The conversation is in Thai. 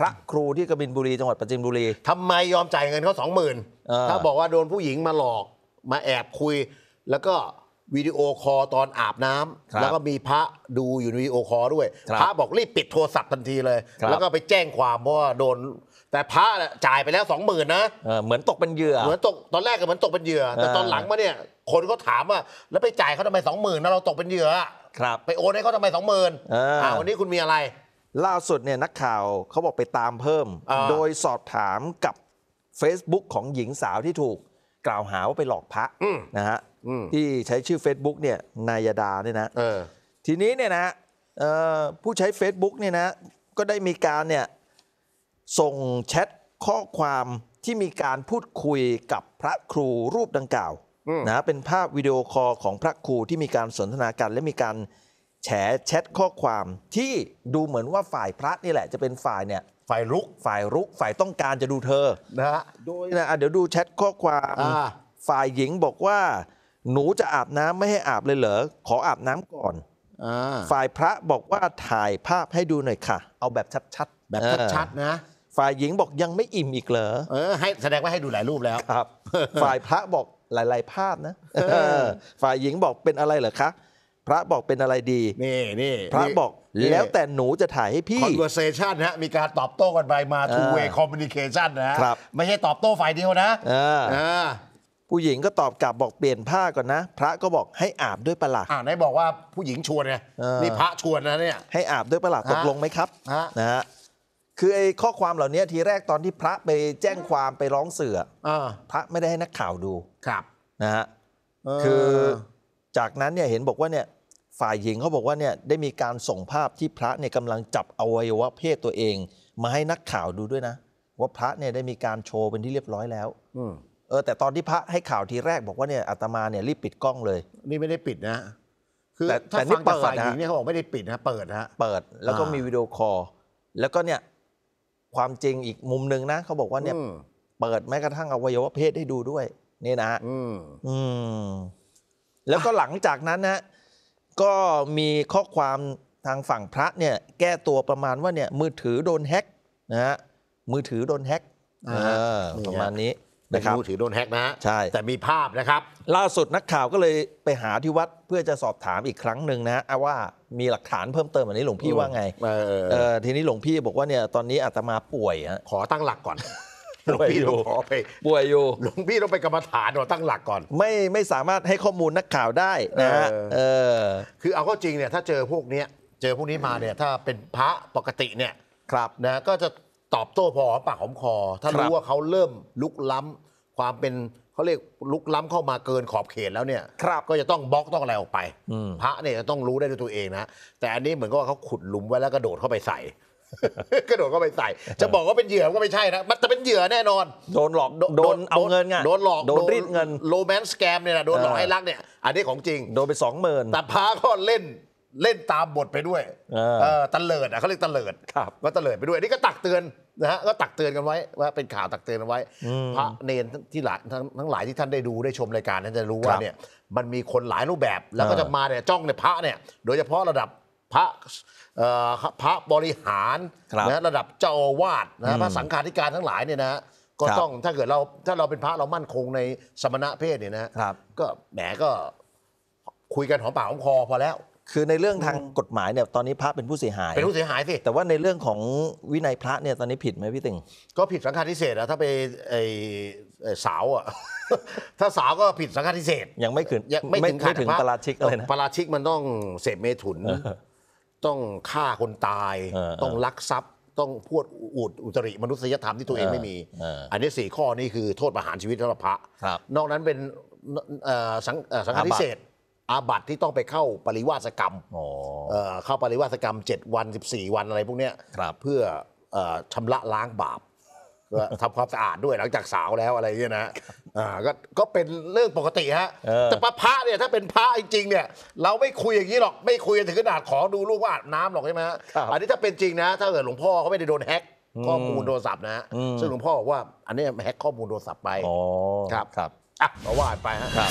พระครูที่กบินบุรีจังหวัดปราจินบุรีทำไมยอมจ่ายเงินเขาสองหมื่นถ้าบอกว่าโดนผู้หญิงมาหลอกมาแอบคุย แล้วก็วิดีโอคอลตอนอาบน้ำาแล้วก็มีพระดูอยู่ในวิดีโอคอลด้วยรพระบอก รีบปิดโทรศัพท์ทันทีเลย แล้วก็ไปแจ้งความเพราะว่าโดน แต่พระจ่ายไปแล้วสองหมื่นนะเหมือนตกเป็นเหยื่อเหมือนตกตอนแรกก็เหมือนตกเป็นเหยื่อแต่ตอนหลังมาเนี่ยคนก็ถามว่า แล้วไปจ่ายเขาทำไมสองหมื่นนะเราตกเป็นเหยื่อครับ ไปโอนให้เขาทำไมสองหมื่นอวันนี้คุณมีอะไรล่าสุดเนี่ยนักข่าวเขาบอกไปตามเพิ่ม โดยสอบถามกับ Facebook ของหญิงสาวที่ถูกกล่าวหาว่าไปหลอกพระนะฮะที่ใช้ชื่อ Facebook เนี่ยนายดาเนี่ยนะทีนี้เนี่ยนะผู้ใช้ Facebook เนี่ยนะก็ได้มีการเนี่ยส่งแชทข้อความที่มีการพูดคุยกับพระครูรูปดังกล่าวนะเป็นภาพวิดีโอคอลของพระครูที่มีการสนทนากันและมีการแฉแชทข้อความที่ดูเหมือนว่าฝ่ายพระนี่แหละจะเป็นฝ่ายเนี่ย ฝ่ายรุกฝ่ายรุกฝ่ายต้องการจะดูเธอ นะฮะโดยนะเดี๋ยวดูแชทข้อความฝ่ายหญิงบอกว่า หนูจะอาบน้ำไม่ให้อาบเลยเหรอขออาบน้ำก่อนฝ่ายพระบอกว่าถ่ายภาพให้ดูหน่อยค่ะเอาแบบชัดๆแบบชัดๆนะ ฝ่ายหญิงบอกยังไม่อิ่มอีกเหรอเออให้แสดงว่าให้ดูหลายรูปแล้วครับฝ่ายพระบอกหลาย ๆ ภาพนะฝ่ายหญิงบอกเป็นอะไรเหรอคะระบอกเป็นอะไรดี นี่นี่พระบอกแล้วแต่หนูจะถ่ายให้พี่ conversation นะมีการตอบโต้กันไป มา two way communication นะครับไม่ใช่ตอบโต้ฝ่ายเดียวนะผู้หญิงก็ตอบกลับบอกเปลี่ยนผ้าก่อนนะ พระก็บอกให้อาบด้วยประหลาดอ่าได้บอกว่าผู้หญิงชวนไงนี่พระชวนนะเนี่ยให้อาบด้วยประหลาดตกลงไหมครับนะฮะคือไอ้ข้อความเหล่านี้ทีแรกตอนที่พระไปแจ้งความไปร้องเสืออพระไม่ได้ให้นักข่าวดูครับนะฮะคือจากนั้นเนี่ยเห็นบอกว่าเนี่ยฝ่ายหญิงเขาบอกว่าเนี่ยได้มีการส่งภาพที่พระเนี่ยกำลังจับอวัยวะเพศตัวเอง มาให้นักข่าวดูด้วยนะ ว่าพระเนี่ยได้มีการโชว์เป็นที่เรียบร้อยแล้วเออแต่ตอนที่พระให้ข่าวทีแรกบอกว่าเนี่ยอาตมาเนี่ยรีบปิดกล้องเลยนี่ไม่ได้ปิดนะคือแต่าแต่นี่เปิดนะฝ่ายหญิงเนี่ยเขาบอกไม่ได้ปิดนะเปิดนะเปิดแล้วก็มีวิดีโอคอลแล้วก็เนี่ยความจริงอีกมุมหนึ่งนะเขาบอกว่าเนี่ยเปิดแม้กระทั่งอวัยวะเพศให้ดูด้วยนี่นะะอืมอืมแล้วก็หลังจากนั้นนะก็มีข้อความทางฝั่งพระเนี่ยแก้ตัวประมาณว่าเนี่ยมือถือโดนแฮกนะฮะมือถือโดนแฮกอประมาณนี้นะครับถือโดนแฮกนะใช่แต่มีภาพนะครับล่าสุดนักข่าวก็เลยไปหาที่วัดเพื่อจะสอบถามอีกครั้งหนึ่งนะฮะอว่ามีหลักฐานเพิ่มเติมอันนี้หลวงพี่ว่าไงเออทีนี้หลวงพี่บอกว่าเนี่ยตอนนี้อาตมาป่วยฮะขอตั้งหลักก่อนหลวงพี่ต้องขอไปป่วยอยู่หลวงพี่ต้องไปกรรมฐานตั้งหลักก่อน ไม่ไม่สามารถให้ข้อมูลนักข่าวได้นะฮะเออคือเอาก็จริงเนี่ยถ้าเจอพวกเนี้ยเจอพวกนี้มาเนี่ยถ้าเป็นพระปกติเนี่ยครับนะก็จะตอบโต้พอปากหอมคอ ถ้ารู้ว่าเขาเริ่มลุกล้ำ ความเป็นเขาเรียกลุกล้ำเข้ามาเกินขอบเขตแล้วเนี่ยครับก็จะต้องบล็อกต้องอะไรออกไปพระเนี่ยจะต้องรู้ได้ด้วยตัวเองนะแต่อันนี้เหมือนกับว่าเขาขุดหลุมไว้แล้วกระโดดเข้าไปใส่กระโดดก็ไปใส่ จะบอกว่าเป็นเหยื่อก็ไม่ใช่นะ มันจะเป็นเหยื่อแน่นอน โดนหลอก โดนเอาเงินไงโดนหลอก โดนรีดเงิน โรแมนต์สแกมเนี่ยนะโดนหลอกให้รักเนี่ย อันนี้ของจริง โดนไปสองหมื่นแต่พาก็เล่นเล่นตามบทไปด้วยตะเลิดอ่ะเขาเรียกตะเลิดก็ตะเลิดไปด้วยนี่ก็ตักเตือนนะฮะ ก็ตักเตือนกันไว้ ว่าเป็นข่าวตักเตือนไว้ พระเนรที่หลายทั้งหลายที่ท่านได้ดูได้ชมรายการท่านจะรู้ว่าเนี่ย มันมีคนหลายรูปแบบ แล้วก็จะมาเนี่ยจ้องในพระเนี่ย โดยเฉพาะระดับพระพระบริหารนะระดับเจ้าอาวาสนะพระสังฆาธิการทั้งหลายเนี่ยนะก็ต้องถ้าเกิดเราถ้าเราเป็นพระเรามั่นคงในสมณะเพศเนี่ยนะก็แหมก็คุยกันหอมปากหอมคอพอแล้ว คือในเรื่องทางกฎหมายเนี่ยตอนนี้พระเป็นผู้เสียหาย เป็นผู้เสียหายสิแต่ว่าในเรื่องของวินัยพระเนี่ยตอนนี้ผิดไหมพี่ติง ก็ผิดสังฆาธิเศษนะถ้าไปไอสาวอ่ะถ้าสาวก็ผิดสังฆาธิเศษยังไม่ถึงไม่ถึงปราชิกเลยนะปราชิกมันต้องเสพเมถุนต้องฆ่าคนตายต้องลักทรัพย์ต้องพูดอุดอุตริมนุษยธรรมที่ตัวเองไม่มี อันนี้สี่ข้อนี้คือโทษประหารชีวิตสำหรับพระนอกนั้นเป็นสังสังฆาธิเศษ อาบัติที่ต้องไปเข้าปริวาสกรรม เข้าปริวาสกรรม 7 วัน 14 วันอะไรพวกเนี้ยเพื่อชำระล้างบาปทำความสะอาดด้วยหลังจากสาวแล้วอะไรเนี้ยนะอ่าก็ก็เป็นเรื่องปกติฮะแต่ประพระเนี่ยถ้าเป็นพระจริง ๆ เนี่ย เราไม่คุยอย่างนี้หรอก ไม่คุยถึงขนาดขอดูลูกว่าอาบน้ำหรอกใช่ไหมครับอันนี้ถ้าเป็นจริงนะ ถ้าเกิดหลวงพ่อเขาไม่ได้โดนแฮกข้อมูลโทรศัพท์นะ ซึ่งหลวงพ่อบอกว่าอันนี้แฮกข้อมูลโทรศัพท์ไปครับครับอ่ะมาว่าไปฮะ